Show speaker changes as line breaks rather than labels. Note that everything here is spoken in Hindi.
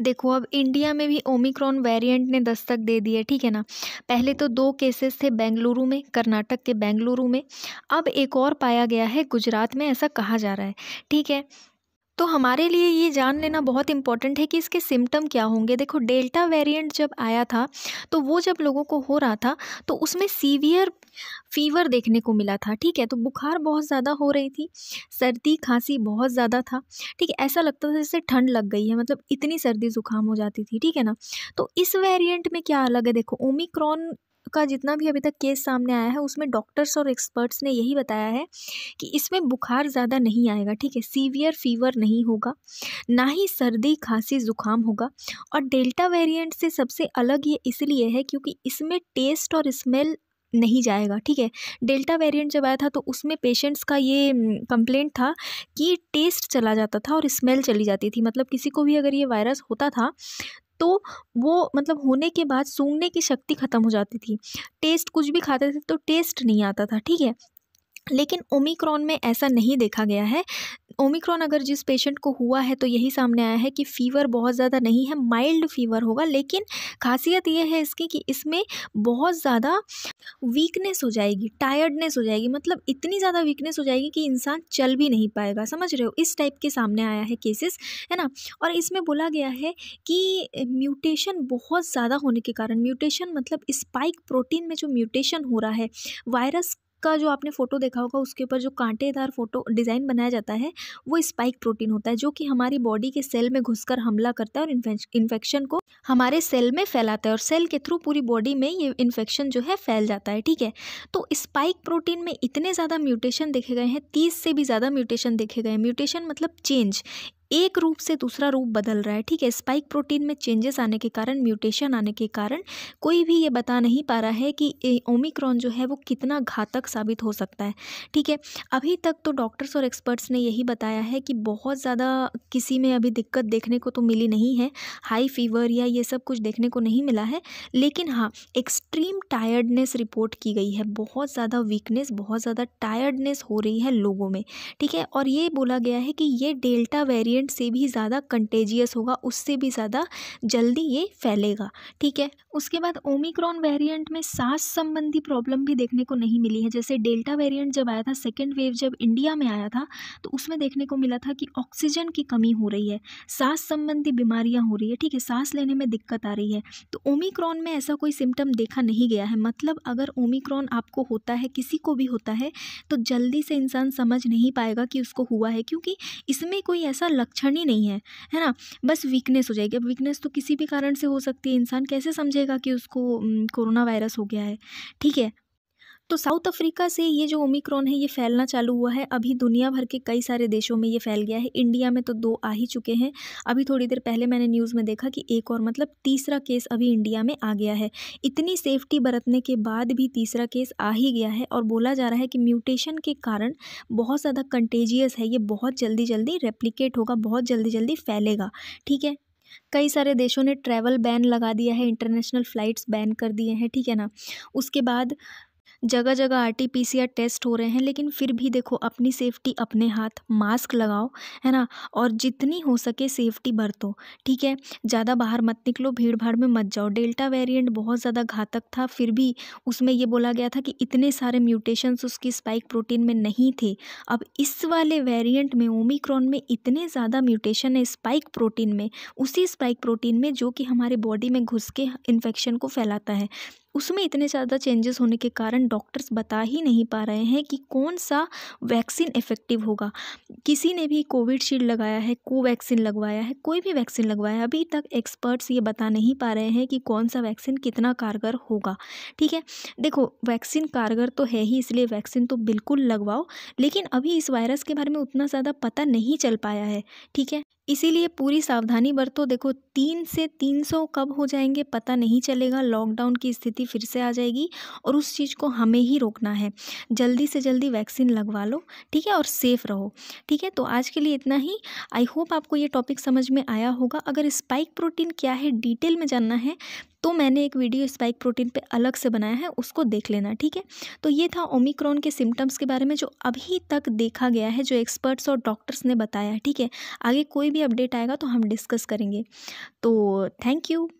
देखो अब इंडिया में भी ओमिक्रॉन वेरिएंट ने दस्तक दे दी है ठीक है ना पहले तो दो केसेस थे बेंगलुरु में कर्नाटक के बेंगलुरु में अब एक और पाया गया है गुजरात में ऐसा कहा जा रहा है ठीक है तो हमारे लिए ये जान लेना बहुत इंपॉर्टेंट है कि इसके सिम्टम क्या होंगे देखो डेल्टा वेरिएंट जब आया था तो वो जब लोगों को हो रहा था तो उसमें सीवियर फीवर देखने को मिला था ठीक है तो बुखार बहुत ज़्यादा हो रही थी सर्दी खांसी बहुत ज़्यादा था ठीक है ऐसा लगता था जैसे ठंड लग गई है मतलब इतनी सर्दी ज़ुकाम हो जाती थी ठीक है ना तो इस वेरियंट में क्या अलग है देखो ओमिक्रॉन का जितना भी अभी तक केस सामने आया है उसमें डॉक्टर्स और एक्सपर्ट्स ने यही बताया है कि इसमें बुखार ज़्यादा नहीं आएगा ठीक है सीवियर फीवर नहीं होगा ना ही सर्दी खांसी ज़ुकाम होगा और डेल्टा वेरिएंट से सबसे अलग ये इसलिए है क्योंकि इसमें टेस्ट और स्मेल नहीं जाएगा ठीक है डेल्टा वेरिएंट जब आया था तो उसमें पेशेंट्स का ये कंप्लेंट था कि टेस्ट चला जाता था और स्मेल चली जाती थी मतलब किसी को भी अगर ये वायरस होता था तो वो मतलब होने के बाद सूंघने की शक्ति ख़त्म हो जाती थी टेस्ट कुछ भी खाते थे तो टेस्ट नहीं आता था ठीक है लेकिन ओमिक्रॉन में ऐसा नहीं देखा गया है ओमिक्रॉन अगर जिस पेशेंट को हुआ है तो यही सामने आया है कि फ़ीवर बहुत ज़्यादा नहीं है माइल्ड फीवर होगा लेकिन खासियत यह है इसकी कि इसमें बहुत ज़्यादा वीकनेस हो जाएगी टायर्डनेस हो जाएगी मतलब इतनी ज़्यादा वीकनेस हो जाएगी कि इंसान चल भी नहीं पाएगा समझ रहे हो इस टाइप के सामने आया है केसेस है ना और इसमें बोला गया है कि म्यूटेशन बहुत ज़्यादा होने के कारण म्यूटेशन मतलब स्पाइक प्रोटीन में जो म्यूटेशन हो रहा है वायरस का जो आपने फ़ोटो देखा होगा उसके ऊपर जो कांटेदार फोटो डिज़ाइन बनाया जाता है वो स्पाइक प्रोटीन होता है जो कि हमारी बॉडी के सेल में घुसकर हमला करता है और इन्फेक्शन को हमारे सेल में फैलाता है और सेल के थ्रू पूरी बॉडी में ये इन्फेक्शन जो है फैल जाता है ठीक है तो स्पाइक प्रोटीन में इतने ज़्यादा म्यूटेशन देखे गए हैं तीस से भी ज़्यादा म्यूटेशन देखे गए हैं म्यूटेशन मतलब चेंज एक रूप से दूसरा रूप बदल रहा है ठीक है स्पाइक प्रोटीन में चेंजेस आने के कारण म्यूटेशन आने के कारण कोई भी ये बता नहीं पा रहा है कि ओमिक्रॉन जो है वो कितना घातक साबित हो सकता है ठीक है अभी तक तो डॉक्टर्स और एक्सपर्ट्स ने यही बताया है कि बहुत ज़्यादा किसी में अभी दिक्कत देखने को तो मिली नहीं है हाई फीवर या ये सब कुछ देखने को नहीं मिला है लेकिन हाँ एक्सट्रीम टायर्डनेस रिपोर्ट की गई है बहुत ज़्यादा वीकनेस बहुत ज़्यादा टायर्डनेस हो रही है लोगों में ठीक है और ये बोला गया है कि ये डेल्टा वेरियंट वायलेंट से भी ज़्यादा कंटेजियस होगा उससे भी ज़्यादा जल्दी ये फैलेगा ठीक है उसके बाद ओमिक्रॉन वेरिएंट में सांस संबंधी प्रॉब्लम भी देखने को नहीं मिली है जैसे डेल्टा वेरिएंट जब आया था सेकेंड वेव जब इंडिया में आया था तो उसमें देखने को मिला था कि ऑक्सीजन की कमी हो रही है सांस संबंधी बीमारियाँ हो रही है ठीक है सांस लेने में दिक्कत आ रही है तो ओमिक्रॉन में ऐसा कोई सिम्टम देखा नहीं गया है मतलब अगर ओमिक्रॉन आपको होता है किसी को भी होता है तो जल्दी से इंसान समझ नहीं पाएगा कि उसको हुआ है क्योंकि इसमें कोई ऐसा लग लक्षण ही नहीं है है ना बस वीकनेस हो जाएगी अब वीकनेस तो किसी भी कारण से हो सकती है इंसान कैसे समझेगा कि उसको कोरोना वायरस हो गया है ठीक है तो साउथ अफ्रीका से ये जो ओमिक्रॉन है ये फैलना चालू हुआ है अभी दुनिया भर के कई सारे देशों में ये फैल गया है इंडिया में तो दो आ ही चुके हैं अभी थोड़ी देर पहले मैंने न्यूज़ में देखा कि एक और मतलब तीसरा केस अभी इंडिया में आ गया है इतनी सेफ्टी बरतने के बाद भी तीसरा केस आ ही गया है और बोला जा रहा है कि म्यूटेशन के कारण बहुत ज़्यादा कंटेजियस है ये बहुत जल्दी जल्दी रेप्लीकेट होगा बहुत जल्दी जल्दी फैलेगा ठीक है कई सारे देशों ने ट्रैवल बैन लगा दिया है इंटरनेशनल फ़्लाइट्स बैन कर दिए हैं ठीक है ना उसके बाद जगह जगह R T P C R test हो रहे हैं लेकिन फिर भी देखो अपनी सेफ्टी अपने हाथ मास्क लगाओ है ना और जितनी हो सके सेफ्टी बरतो ठीक है ज़्यादा बाहर मत निकलो भीड़ भाड़ में मत जाओ डेल्टा वेरिएंट बहुत ज़्यादा घातक था फिर भी उसमें ये बोला गया था कि इतने सारे म्यूटेशंस उसकी स्पाइक प्रोटीन में नहीं थे अब इस वाले वेरियंट में ओमिक्रॉन में इतने ज़्यादा म्यूटेशन है स्पाइक प्रोटीन में उसी स्पाइक प्रोटीन में जो कि हमारे बॉडी में घुस के इन्फेक्शन को फैलाता है उसमें इतने ज़्यादा चेंजेस होने के कारण डॉक्टर्स बता ही नहीं पा रहे हैं कि कौन सा वैक्सीन इफ़ेक्टिव होगा किसी ने भी कोविडशील्ड लगाया है कोवैक्सीन लगवाया है कोई भी वैक्सीन लगवाया है अभी तक एक्सपर्ट्स ये बता नहीं पा रहे हैं कि कौन सा वैक्सीन कितना कारगर होगा ठीक है देखो वैक्सीन कारगर तो है ही इसलिए वैक्सीन तो बिल्कुल लगवाओ लेकिन अभी इस वायरस के बारे में उतना ज़्यादा पता नहीं चल पाया है ठीक है इसीलिए पूरी सावधानी बरतो देखो तीन से तीन सौ कब हो जाएंगे पता नहीं चलेगा लॉकडाउन की स्थिति स्थिति फिर से आ जाएगी और उस चीज़ को हमें ही रोकना है जल्दी से जल्दी वैक्सीन लगवा लो ठीक है और सेफ़ रहो ठीक है तो आज के लिए इतना ही आई होप आपको ये टॉपिक समझ में आया होगा अगर स्पाइक प्रोटीन क्या है डिटेल में जानना है तो मैंने एक वीडियो स्पाइक प्रोटीन पे अलग से बनाया है उसको देख लेना ठीक है तो ये था ओमिक्रॉन के सिम्टम्स के बारे में जो अभी तक देखा गया है जो एक्सपर्ट्स और डॉक्टर्स ने बताया ठीक है आगे कोई भी अपडेट आएगा तो हम डिस्कस करेंगे तो थैंक यू